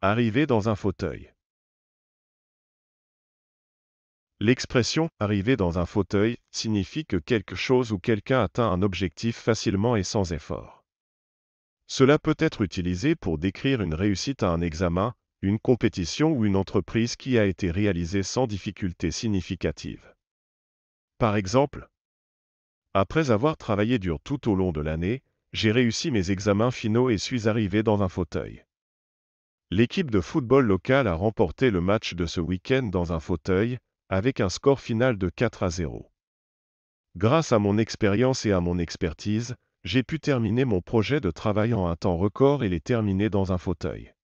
arriver dans un fauteuil. L'expression arriver dans un fauteuil signifie que quelque chose ou quelqu'un atteint un objectif facilement et sans effort. Cela peut être utilisé pour décrire une réussite à un examen, une compétition ou une entreprise qui a été réalisée sans difficulté significative. Par exemple, après avoir travaillé dur tout au long de l'année, j'ai réussi mes examens finaux et suis arrivé dans un fauteuil. L'équipe de football locale a remporté le match de ce week-end dans un fauteuil, avec un score final de 4 à 0. Grâce à mon expérience et à mon expertise, j'ai pu terminer mon projet de travail en un temps record et les terminer dans un fauteuil.